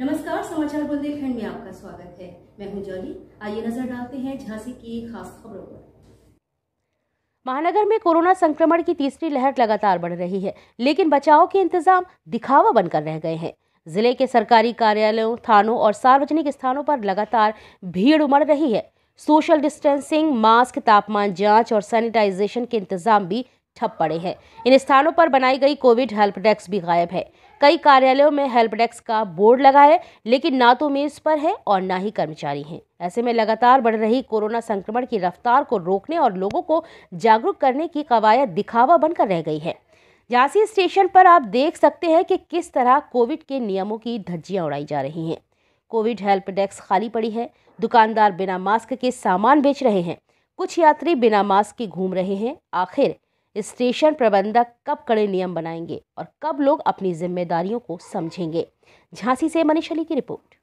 नमस्कार समाचार बुंदेलखंड में आपका स्वागत है मैं हूं जॉली आइए नजर डालते हैं झांसी की खास खबरों पर महानगर में कोरोना संक्रमण की तीसरी लहर लगातार बढ़ रही है लेकिन बचाव के इंतजाम दिखावा बनकर रह गए हैं जिले के सरकारी कार्यालयों थानों और सार्वजनिक स्थानों पर लगातार भीड़ उमड़ रही है सोशल डिस्टेंसिंग मास्क तापमान जांच और सैनिटाइजेशन के इंतजाम भी ठप पड़े हैं इन स्थानों पर बनाई गई कोविड हेल्प डेस्क भी गायब है कई कार्यालयों में हेल्प डेस्क का बोर्ड लगा है लेकिन ना तो मेज पर है और ना ही कर्मचारी हैं ऐसे में लगातार बढ़ रही कोरोना संक्रमण की रफ्तार को रोकने और लोगों को जागरूक करने की कवायद दिखावा बनकर रह गई है झांसी स्टेशन पर आप देख सकते हैं कि किस तरह कोविड के नियमों की धज्जियाँ उड़ाई जा रही हैं कोविड हेल्प डेस्क खाली पड़ी है दुकानदार बिना मास्क के सामान बेच रहे हैं कुछ यात्री बिना मास्क के घूम रहे हैं आखिर स्टेशन प्रबंधक कब कड़े नियम बनाएंगे और कब लोग अपनी जिम्मेदारियों को समझेंगे झांसी से मनीष अली की रिपोर्ट